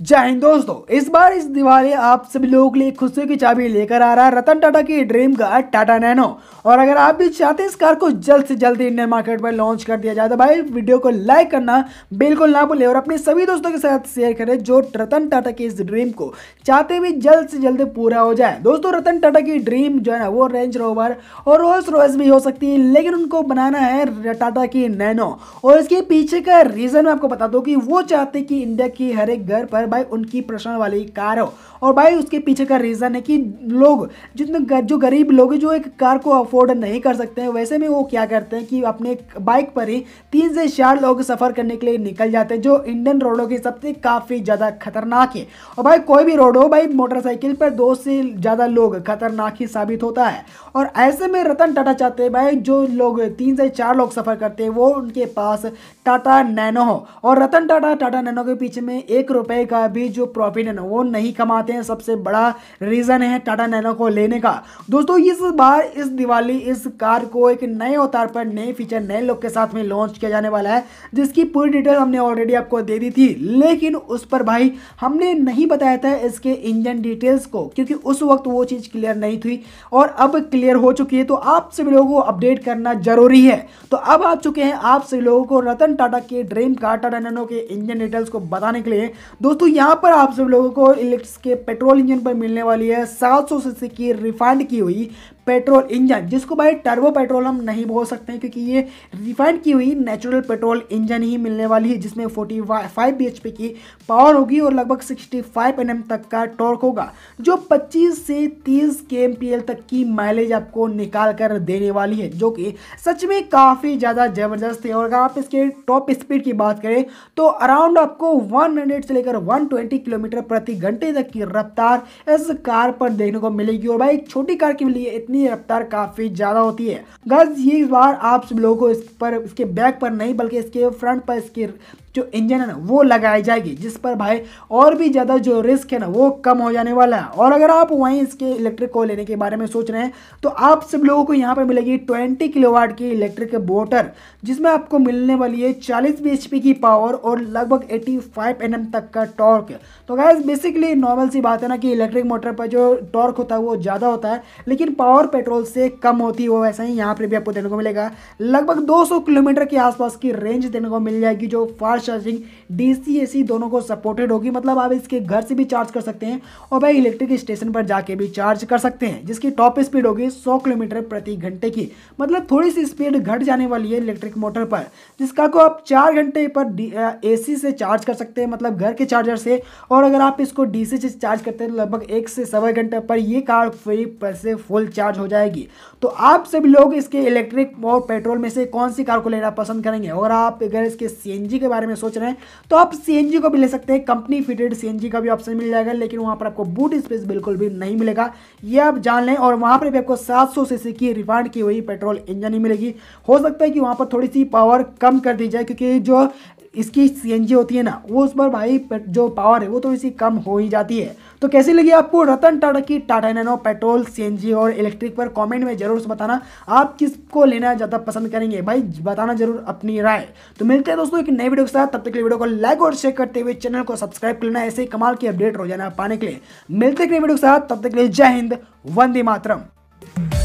जय हिंद दोस्तों इस बार इस दिवाली आप सभी लोगों के लिए खुशियों की चाबी लेकर आ रहा है रतन टाटा की ड्रीम कार टाटा नैनो और अगर आप भी चाहते हैं इस कार को जल्द से जल्द इंडियन मार्केट पर लॉन्च कर दिया जाए तो भाई वीडियो को लाइक करना बिल्कुल ना भूलें और अपने सभी दोस्तों के साथ शेयर करें जो रतन टाटा की इस ड्रीम को चाहते भी जल्द से जल्द पूरा हो जाए दोस्तों रतन टाटा की ड्रीम जो है ना वो रेंज रोवर और रोल्स रोयस भी हो सकती है लेकिन उनको बनाना है टाटा की नैनो और इसके पीछे का रीज़न मैं आपको बता दूँ कि वो चाहते कि इंडिया की हर एक घर पर है भाई उनकी पर्सनल वाली कार हो और भाई उसके पीछे का रीज़न है कि लोग जितने जो गरीब लोग जो एक कार को अफोर्ड नहीं कर सकते हैं वैसे में वो क्या करते हैं कि अपने बाइक पर ही तीन से चार लोग सफ़र करने के लिए निकल जाते हैं जो इंडियन रोडों के सबसे काफ़ी ज़्यादा खतरनाक है और भाई कोई भी रोड हो भाई मोटरसाइकिल पर दो से ज़्यादा लोग खतरनाक ही साबित होता है और ऐसे में रतन टाटा चाहते हैं भाई जो लोग तीन से चार लोग सफ़र करते हैं वो उनके पास टाटा नैनो हो और रतन टाटा टाटा नैनो के पीछे में एक रुपये का का भी जो प्रॉफिट है ना वो नहीं कमाते हैं सबसे बड़ा रीज़न है टाटा नैनो को लेने का दोस्तों इस बार इस दिवाली इस कार को एक नए अवतार पर नए फीचर नए लुक के साथ में लॉन्च किया जाने वाला है जिसकी पूरी डिटेल हमने ऑलरेडी आपको दे दी थी लेकिन उस पर भाई हमने नहीं बताया था इसके इंजन डिटेल्स को क्योंकि उस वक्त वो चीज़ क्लियर नहीं थी और अब क्लियर हो चुकी है तो आप सभी लोगों को अपडेट करना जरूरी है तो अब आ चुके हैं आप सभी लोगों को रतन टाटा के ड्रीम कार टाटा नैनो के इंजन डिटेल्स को बताने के लिए दोस्तों दोस्तों यहाँ पर आप सब लोगों को इलेक्ट्रिक के पेट्रोल इंजन पर मिलने वाली है 700 सीसी की रिफाइंड की हुई पेट्रोल इंजन जिसको भाई टर्बो पेट्रोल हम नहीं बोल सकते हैं क्योंकि ये रिफाइंड की हुई नेचुरल पेट्रोल इंजन ही मिलने वाली है जिसमें 45 bhp की पावर होगी और लगभग 65 एनएम तक का टॉर्क होगा जो 25 से 30 के तक की माइलेज आपको निकाल कर देने वाली है जो कि सच में काफ़ी ज़्यादा ज़बरदस्त है और अगर आप इसके टॉप स्पीड की बात करें तो अराउंड आपको 100 से लेकर वन 120 किलोमीटर प्रति घंटे तक की रफ्तार इस कार पर देखने को मिलेगी और भाई एक छोटी कार के लिए इतनी रफ्तार काफ़ी ज़्यादा होती है गर्ज ये बार आप सब लोगों को इस पर इसके बैक पर नहीं बल्कि इसके फ्रंट पर इसके जो इंजन है ना वो लगाई जाएगी जिस पर भाई और भी ज़्यादा जो रिस्क है ना वो कम हो जाने वाला है और अगर आप वहीं इसके इलेक्ट्रिक को लेने के बारे में सोच रहे हैं तो आप सब लोगों को यहाँ पर मिलेगी ट्वेंटी किलोवाट की इलेक्ट्रिक मोटर जिसमें आपको मिलने वाली है चालीस बी की पावर और लगभग एटी फाइव तक का टॉर्क तो गैस बेसिकली नॉर्मल सी बात है ना कि इलेक्ट्रिक मोटर पर जो टॉर्क होता है वो ज़्यादा होता है लेकिन पावर पेट्रोल से कम होती है वो वैसा ही यहाँ पर भी आपको देखने को मिलेगा लगभग 200 किलोमीटर के आसपास की रेंज देने को मिल जाएगी जो फास्ट चार्जिंग डीसी एसी दोनों को सपोर्टेड होगी मतलब आप इसके घर से भी चार्ज कर सकते हैं और भाई इलेक्ट्रिक स्टेशन पर जाके भी चार्ज कर सकते हैं जिसकी टॉप स्पीड होगी सौ किलोमीटर प्रति घंटे की मतलब थोड़ी सी स्पीड घट जाने वाली है इलेक्ट्रिक मोटर पर जिसका को आप चार घंटे पर ए से चार्ज कर सकते हैं मतलब घर के चार्जर से और अगर आप इसको डी से चार्ज करते हैं तो लगभग एक से सवा घंटे पर ये कार फ्री पर से फुल चार्ज हो जाएगी तो आप सभी लोग इसके इलेक्ट्रिक और पेट्रोल में से कौन सी कार को लेना पसंद करेंगे और आप अगर इसके सी के बारे में में सोच रहे हैं तो आप सी को भी ले सकते हैं कंपनी फिटेड सी का भी ऑप्शन मिल जाएगा लेकिन वहाँ पर आपको बूट स्पेस बिल्कुल भी नहीं मिलेगा ये आप जान लें और वहाँ पर भी आपको सात सौ की रिफाइंड की हुई पेट्रोल इंजन ही मिलेगी हो सकता है कि वहाँ पर थोड़ी सी पावर कम कर दी जाए क्योंकि जो इसकी सीएनजी होती है ना वो उस पर भाई जो पावर है वो तो इसी कम हो ही जाती है तो कैसी लगी आपको रतन टाटा की टाटा नैनो पेट्रोल सीएनजी और इलेक्ट्रिक पर कमेंट में जरूर बताना आप किसको लेना ज़्यादा पसंद करेंगे भाई बताना जरूर अपनी राय तो मिलते हैं दोस्तों एक नई वीडियो के साथ तब तक के वीडियो को लाइक और शेयर करते हुए चैनल को सब्सक्राइब करना ऐसे ही कमाल की अपडेट रोजाना पाने के लिए मिलते हैं वीडियो के साथ तब तक के लिए जय हिंद वंदे मातरम